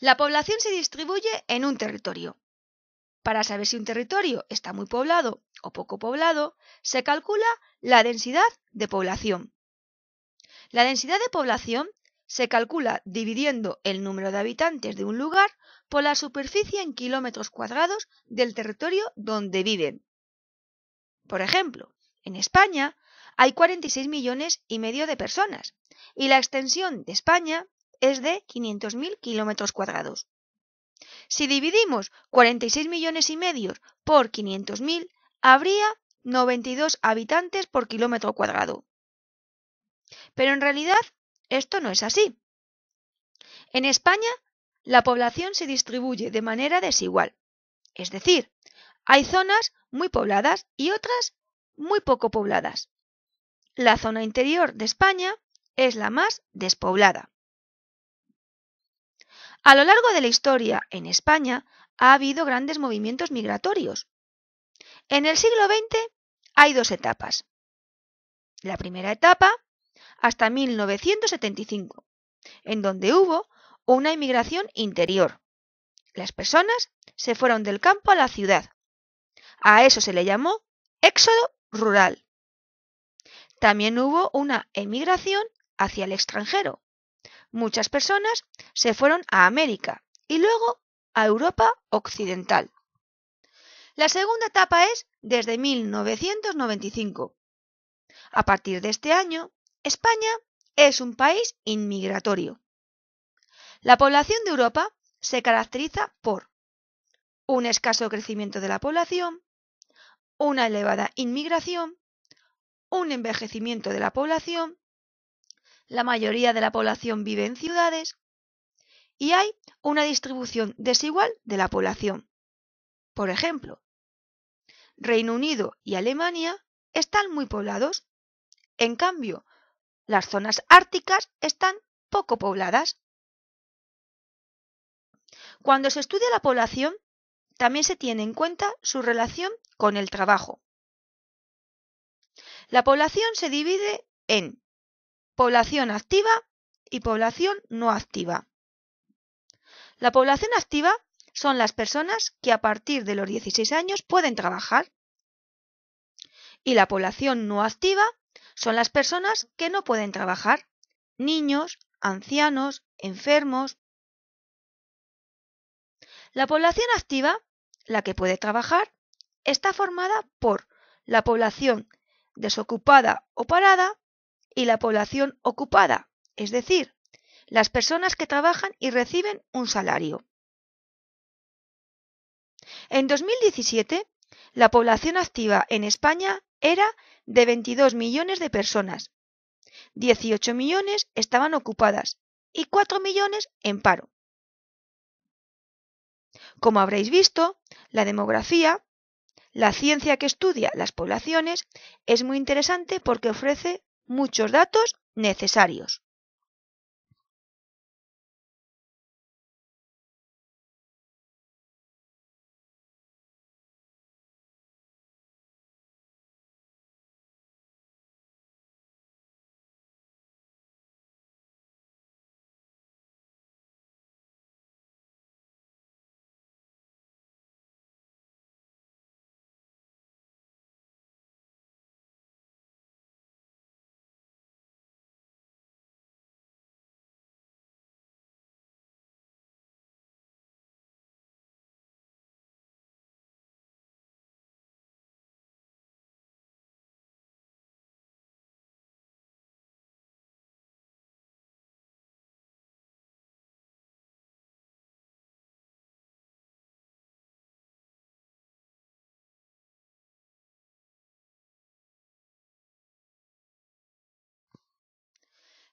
La población se distribuye en un territorio. Para saber si un territorio está muy poblado o poco poblado, se calcula la densidad de población. La densidad de población se calcula dividiendo el número de habitantes de un lugar por la superficie en kilómetros cuadrados del territorio donde viven. Por ejemplo, en España hay 46 millones y medio de personas y la extensión de España es de 500.000 kilómetros cuadrados. Si dividimos 46 millones y medio por 500.000, habría 92 habitantes por kilómetro cuadrado. Pero en realidad esto no es así. En España, la población se distribuye de manera desigual. Es decir, hay zonas muy pobladas y otras muy poco pobladas. La zona interior de España es la más despoblada. A lo largo de la historia en España ha habido grandes movimientos migratorios. En el siglo XX hay dos etapas. La primera etapa hasta 1975, en donde hubo una emigración interior. Las personas se fueron del campo a la ciudad. A eso se le llamó éxodo rural. También hubo una emigración hacia el extranjero. Muchas personas se fueron a América y luego a Europa Occidental. La segunda etapa es desde 1995. A partir de este año, España es un país inmigratorio. La población de Europa se caracteriza por un escaso crecimiento de la población, una elevada inmigración, un envejecimiento de la población, la mayoría de la población vive en ciudades y hay una distribución desigual de la población. Por ejemplo, Reino Unido y Alemania están muy poblados. En cambio, las zonas árticas están poco pobladas. Cuando se estudia la población, también se tiene en cuenta su relación con el trabajo. La población se divide en población activa y población no activa. La población activa son las personas que a partir de los 16 años pueden trabajar y la población no activa son las personas que no pueden trabajar, niños, ancianos, enfermos. La población activa, la que puede trabajar, está formada por la población desocupada o parada y la población ocupada, es decir, las personas que trabajan y reciben un salario. En 2017, la población activa en España era de 22 millones de personas. 18 millones estaban ocupadas y 4 millones en paro. Como habréis visto, la demografía, la ciencia que estudia las poblaciones, es muy interesante porque ofrece muchos datos necesarios.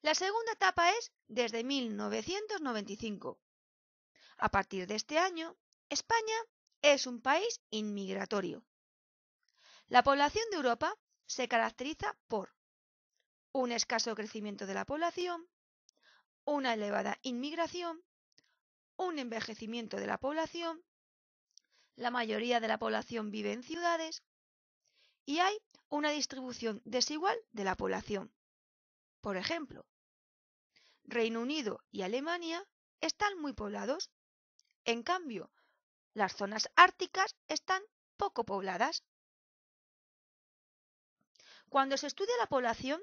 La segunda etapa es desde 1995. A partir de este año, España es un país inmigratorio. La población de Europa se caracteriza por un escaso crecimiento de la población, una elevada inmigración, un envejecimiento de la población, la mayoría de la población vive en ciudades y hay una distribución desigual de la población. Por ejemplo, Reino Unido y Alemania están muy poblados. En cambio, las zonas árticas están poco pobladas. Cuando se estudia la población,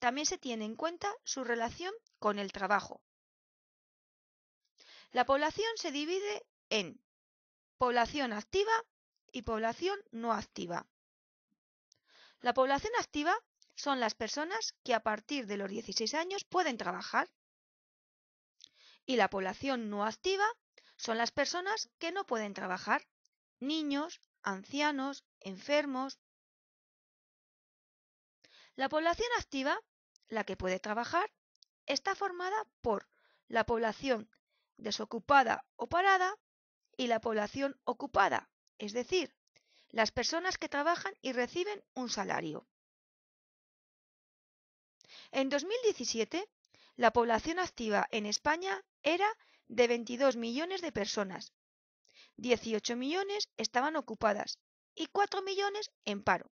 también se tiene en cuenta su relación con el trabajo. La población se divide en población activa y población no activa. La población activa son las personas que a partir de los 16 años pueden trabajar. Y la población no activa son las personas que no pueden trabajar. Niños, ancianos, enfermos. La población activa, la que puede trabajar, está formada por la población desocupada o parada y la población ocupada, es decir, las personas que trabajan y reciben un salario. En 2017, la población activa en España era de 22 millones de personas. 18 millones estaban ocupadas y 4 millones en paro.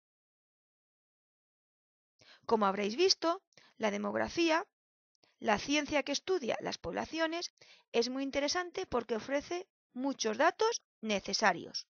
Como habréis visto, la demografía, la ciencia que estudia las poblaciones, es muy interesante porque ofrece muchos datos necesarios.